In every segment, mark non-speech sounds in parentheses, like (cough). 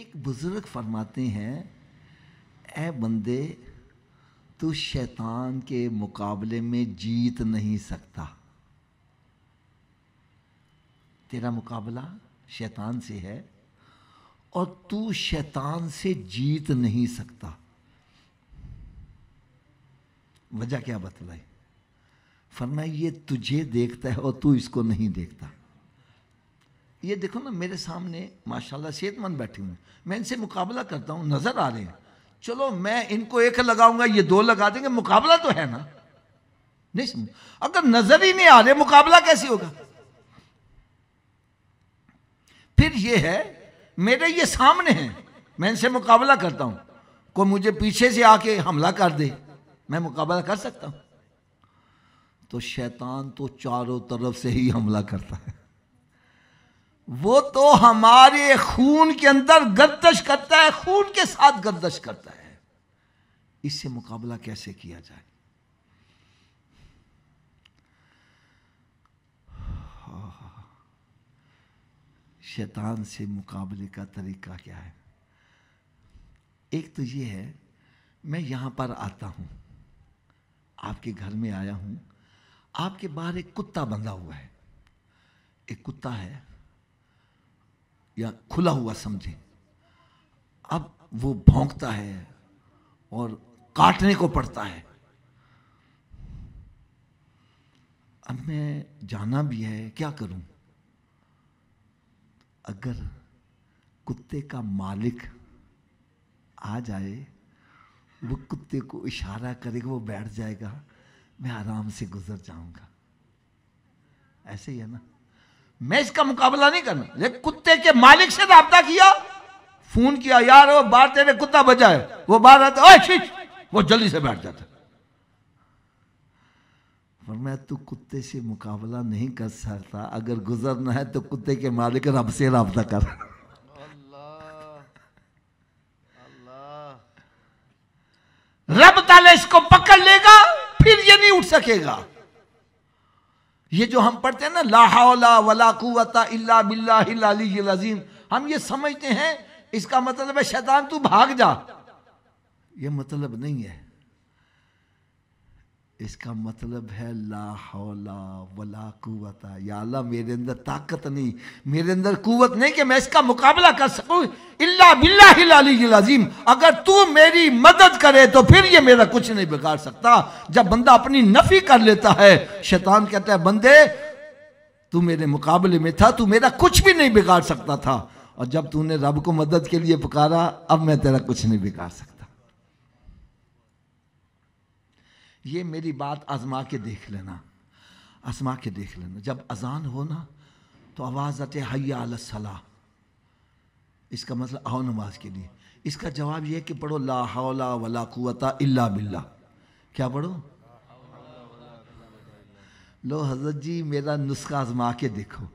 एक बुज़ुर्ग फरमाते हैं ए बंदे तू शैतान के मुकाबले में जीत नहीं सकता तेरा मुकाबला शैतान से है और तू शैतान से जीत नहीं सकता वजह क्या बतलाई फरमाए ये तुझे देखता है और तू इसको नहीं देखता ये देखो ना मेरे सामने माशाल्लाह सेहतमंद बैठी हुई मैं इनसे मुकाबला करता हूँ नज़र आ रहे हैं चलो मैं इनको एक लगाऊंगा ये दो लगा देंगे मुकाबला तो है ना नहीं अगर नज़र ही नहीं आ रहे मुकाबला कैसे होगा फिर ये है मेरे ये सामने हैं मैं इनसे मुकाबला करता हूं कोई मुझे पीछे से आके हमला कर दे मैं मुकाबला कर सकता हूं तो शैतान तो चारों तरफ से ही हमला करता है वो तो हमारे खून के अंदर गर्दश करता है खून के साथ गर्दश करता है इससे मुकाबला कैसे किया जाए शैतान से मुकाबले का तरीका क्या है एक तो ये है मैं यहां पर आता हूं आपके घर में आया हूं आपके बाहर एक कुत्ता बंधा हुआ है एक कुत्ता है या खुला हुआ समझे अब वो भोंकता है और काटने को पड़ता है अब मैं जाना भी है क्या करूं अगर कुत्ते का मालिक आ जाए वो कुत्ते को इशारा करेगा वो बैठ जाएगा मैं आराम से गुजर जाऊंगा ऐसे ही है ना मैं इसका मुकाबला नहीं करना ये कुत्ते के मालिक से रबता किया फोन किया यार वो बाहर तेरे कुत्ता बचाए वो बाहर आता वो जल्दी से बैठ जाता पर मैं तो कुत्ते से मुकाबला नहीं कर सकता अगर गुजरना है तो कुत्ते के मालिक रब से रबता कर रब ताले इसको पकड़ लेगा फिर ये नहीं उठ सकेगा ये जो हम पढ़ते हैं ना लाहौला वलाकुवता इल्ला बिल्लाजीम हम ये समझते हैं इसका मतलब है शैतान तू भाग जा ये मतलब नहीं है इसका मतलब है ला हौला वला कुवता या अल्लाह मेरे अंदर ताकत नहीं मेरे अंदर कुवत नहीं कि मैं इसका मुकाबला कर सकूं इल्ला बिल्ला अजीम अगर तू मेरी मदद करे तो फिर ये मेरा कुछ नहीं बिगाड़ सकता जब बंदा अपनी नफी कर लेता है शैतान कहता है बंदे तू मेरे मुकाबले में था तू मेरा कुछ भी नहीं बिगाड़ सकता था और जब तूने रब को मदद के लिए पुकारा अब मैं तेरा कुछ नहीं बिगाड़ सकता ये मेरी बात आजमा के देख लेना आजमा के देख लेना जब अजान हो ना तो आवाज़ आते हैया सलाह इसका मतलब आओ नमाज के लिए इसका जवाब यह कि पढ़ो ला हौला वला कुवता इल्ला बिल्ला क्या पढ़ो लो हजरत जी मेरा नुस्खा आजमा के देखो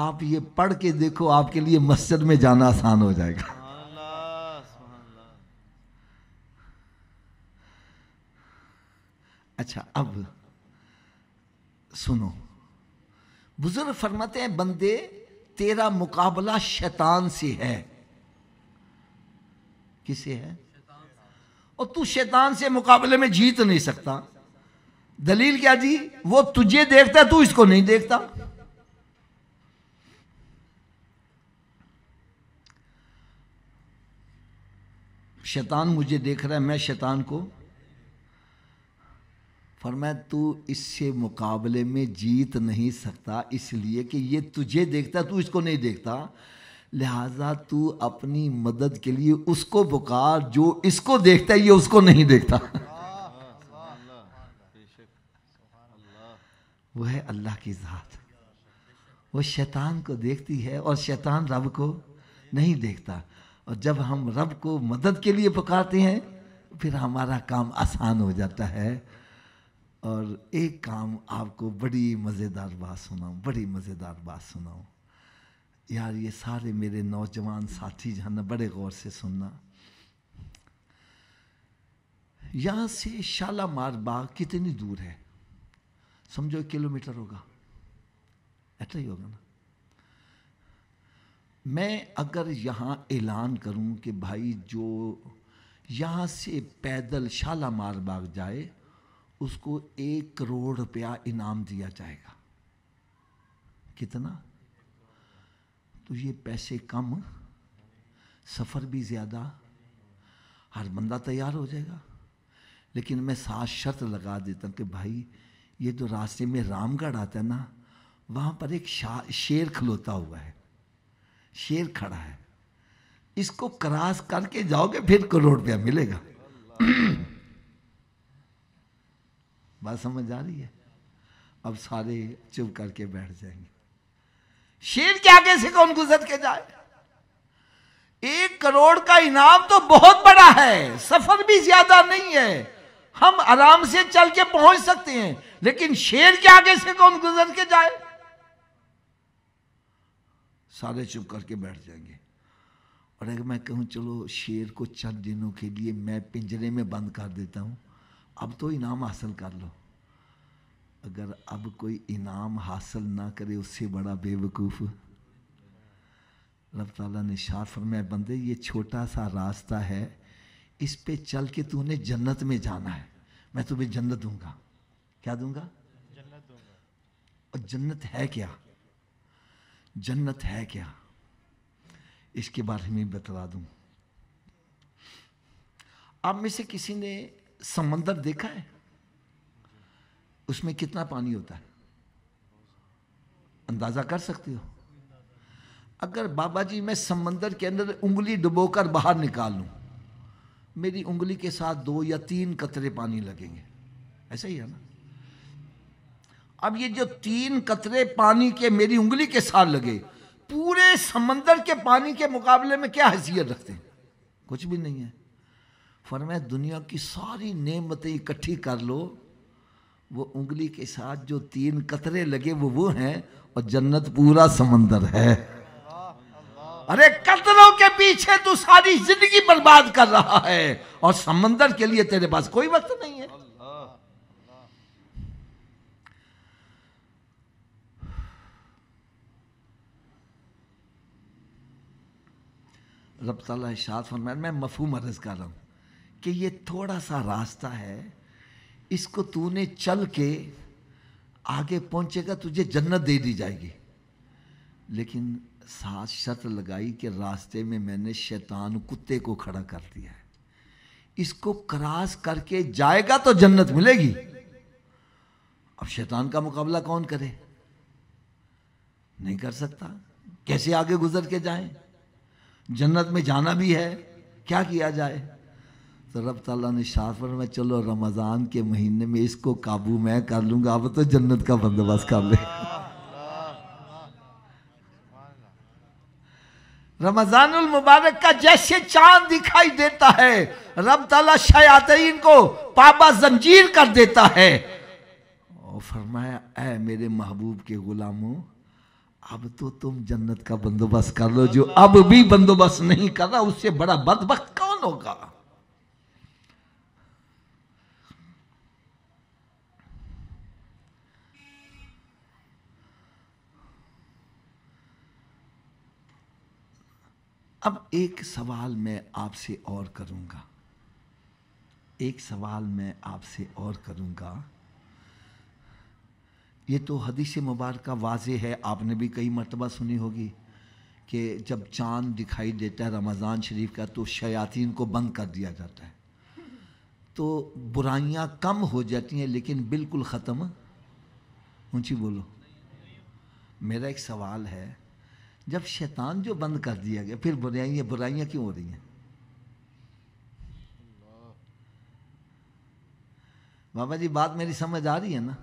आप ये पढ़ के देखो आपके लिए मस्जिद में जाना आसान हो जाएगा अच्छा अब सुनो बुजुर्ग फरमाते हैं बंदे तेरा मुकाबला शैतान से है किसे है और तू शैतान से मुकाबले में जीत नहीं सकता दलील क्या जी वो तुझे देखता है तू इसको नहीं देखता शैतान मुझे देख रहा है मैं शैतान को फरमाया तू इससे मुकाबले में जीत नहीं सकता इसलिए कि ये तुझे देखता तू इसको नहीं देखता लिहाजा तू अपनी मदद के लिए उसको पुकार जो इसको देखता है ये उसको नहीं देखता वो है अल्लाह की ज़ात वो शैतान को देखती है और शैतान रब को नहीं देखता और जब हम रब को मदद के लिए पुकारते हैं फिर हमारा काम आसान हो जाता है और एक काम आपको बड़ी मज़ेदार बात सुनाऊँ बड़ी मज़ेदार बात सुनाऊँ यार ये सारे मेरे नौजवान साथी ना बड़े गौर से सुनना यहाँ से शालामार बाग कितनी दूर है समझो किलोमीटर होगा ऐसा ही होगा ना मैं अगर यहाँ ऐलान करूँ कि भाई जो यहाँ से पैदल शालामार बाग जाए उसको एक करोड़ रुपया इनाम दिया जाएगा कितना तो ये पैसे कम सफ़र भी ज़्यादा हर बंदा तैयार हो जाएगा लेकिन मैं साथ शर्त लगा देता हूँ कि भाई ये जो तो रास्ते में रामगढ़ आता है ना वहाँ पर एक शेर खलोता हुआ है शेर खड़ा है इसको क्रॉस करके जाओगे फिर करोड़ रुपया मिलेगा (clears throat) बात समझ आ रही है अब सारे चुप करके बैठ जाएंगे शेर के आगे से कौन गुजर के जाए एक करोड़ का इनाम तो बहुत बड़ा है सफर भी ज्यादा नहीं है हम आराम से चल के पहुंच सकते हैं लेकिन शेर के आगे से कौन गुजर के जाए सारे चुप करके बैठ जाएंगे और अगर मैं कहूं चलो शेर को चंद दिनों के लिए मैं पिंजरे में बंद कर देता हूं अब तो इनाम हासिल कर लो अगर अब कोई इनाम हासिल ना करे उससे बड़ा बेवकूफ़ अल्लाह ताला ने शार फरमाया बंदे ये छोटा सा रास्ता है इस पे चल के तूने जन्नत में जाना है मैं तुम्हें जन्नत दूंगा क्या दूंगा जन्नत दूंगा और जन्नत है क्या जन्नत है क्या इसके बारे में बतला दूं आप में से किसी ने समंदर देखा है उसमें कितना पानी होता है अंदाज़ा कर सकते हो अगर बाबा जी मैं समंदर के अंदर उंगली डुबोकर बाहर निकाल लू मेरी उंगली के साथ दो या तीन कतरे पानी लगेंगे ऐसा ही है ना अब ये जो तीन कतरे पानी के मेरी उंगली के साथ लगे पूरे समंदर के पानी के मुकाबले में क्या हैसियत रखते हैं कुछ भी नहीं है फरमाए दुनिया की सारी नेमतें इकट्ठी कर लो वो उंगली के साथ जो तीन कतरे लगे वो वो हैं और जन्नत पूरा समंदर है अरे कतरों के पीछे तू सारी जिंदगी बर्बाद कर रहा है और समंदर के लिए तेरे पास कोई वक्त नहीं है रब तला मैं मफहूम अर्ज कर रहा हूं कि ये थोड़ा सा रास्ता है इसको तूने चल के आगे पहुंचेगा तुझे जन्नत दे दी जाएगी लेकिन साथ शर्त लगाई कि रास्ते में मैंने शैतान कुत्ते को खड़ा कर दिया है इसको क्रास करके जाएगा तो जन्नत मिलेगी अब शैतान का मुकाबला कौन करे नहीं कर सकता कैसे आगे गुजर के जाए जन्नत में जाना भी है क्या किया जाए तो रब तला ने शार फरमाया चलो रमज़ान के महीने में इसको काबू मैं कर लूँगा अब तो जन्नत का बंदोबस्त कर ले रमजानुल मुबारक का जैसे चांद दिखाई देता है रब तला शयातीन को पापा जंजीर कर देता है और फरमाया ए मेरे महबूब के गुलामों अब तो तुम जन्नत का बंदोबस्त कर लो जो अब भी बंदोबस्त नहीं कर रहा उससे बड़ा बदबक कौन होगा अब एक सवाल मैं आपसे और करूँगा एक सवाल मैं आपसे और करूँगा ये तो हदीस मुबारक वाज है आपने भी कई मरतबा सुनी होगी कि जब चांद दिखाई देता है रमज़ान शरीफ का तो शयातीन को बंद कर दिया जाता है तो बुराइयाँ कम हो जाती हैं लेकिन बिल्कुल ख़त्म ऊंची बोलो मेरा एक सवाल है जब शैतान जो बंद कर दिया गया फिर बुराइयां बुराइयां क्यों हो रही हैं बाबा जी बात मेरी समझ आ रही है ना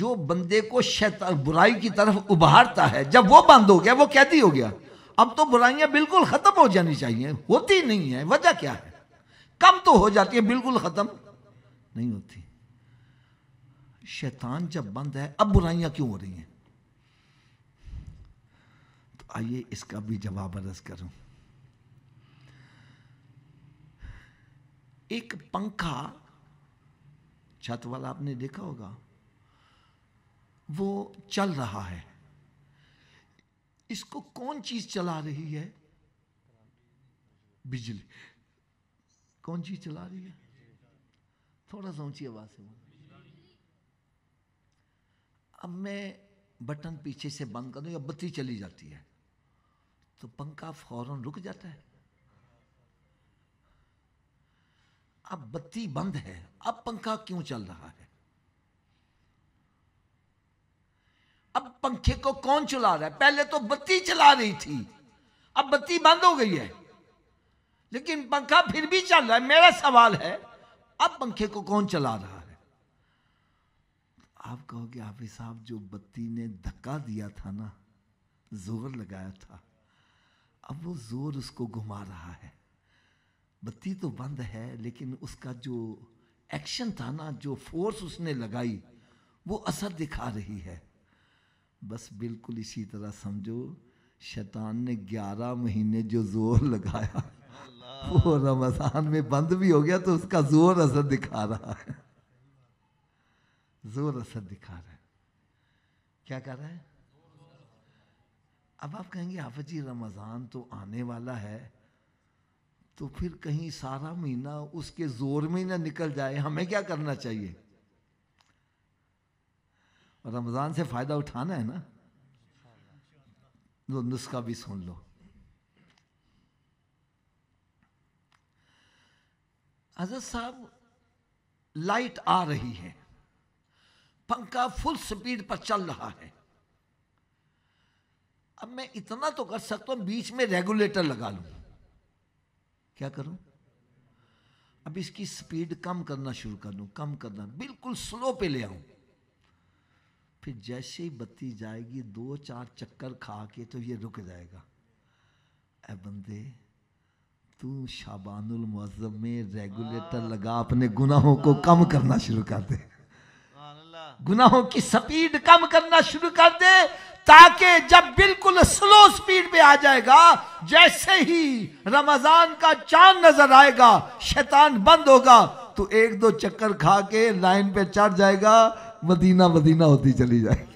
जो बंदे को शैतान बुराई की तरफ उभारता है जब वो बंद हो गया वो कैदी हो गया अब तो बुराइयां बिल्कुल खत्म हो जानी चाहिए होती नहीं है वजह क्या है कम तो हो जाती है बिल्कुल खत्म नहीं होती शैतान जब बंद है अब बुराइयां क्यों हो रही हैं आइए इसका भी जवाब अर्ज करूं एक पंखा छत वाला आपने देखा होगा वो चल रहा है इसको कौन चीज चला रही है बिजली कौन चीज चला रही है थोड़ा सा ऊंची आवाज से अब मैं बटन पीछे से बंद कर दूं या बत्ती चली जाती है तो पंखा फौरन रुक जाता है अब बत्ती बंद है अब पंखा क्यों चल रहा है अब पंखे को कौन चला रहा है पहले तो बत्ती चला रही थी अब बत्ती बंद हो गई है लेकिन पंखा फिर भी चल रहा है मेरा सवाल है अब पंखे को कौन चला रहा है आप कहोगे हाफिज साहब जो बत्ती ने धक्का दिया था ना जोर लगाया था अब वो जोर उसको घुमा रहा है बत्ती तो बंद है लेकिन उसका जो एक्शन था ना जो फोर्स उसने लगाई वो असर दिखा रही है बस बिल्कुल इसी तरह समझो शैतान ने ग्यारह महीने जो जोर लगाया वो रमज़ान में बंद भी हो गया तो उसका जोर असर दिखा रहा है जोर असर दिखा रहा है क्या कर रहा है अब आप कहेंगे हाफिज जी रमज़ान तो आने वाला है तो फिर कहीं सारा महीना उसके ज़ोर में ही ना निकल जाए हमें क्या करना चाहिए रमज़ान से फ़ायदा उठाना है ना तो नुस्खा भी सुन लो अजर साहब लाइट आ रही है पंखा फुल स्पीड पर चल रहा है अब मैं इतना तो कर सकता हूं बीच में रेगुलेटर लगा लू क्या करूं अब इसकी स्पीड कम करना शुरू कर दू कम करना बिल्कुल स्लो पे ले आऊं फिर जैसे ही बत्ती जाएगी दो चार चक्कर खा के तो ये रुक जाएगा ए बंदे तू शाबानुल मुआजम में रेगुलेटर लगा अपने गुनाहों को कम करना शुरू कर दे गुनाहों की स्पीड कम करना शुरू कर दे ताकि जब बिल्कुल स्लो स्पीड पे आ जाएगा जैसे ही रमजान का चांद नजर आएगा शैतान बंद होगा तो एक दो चक्कर खा के लाइन पे चढ़ जाएगा मदीना मदीना होती चली जाएगी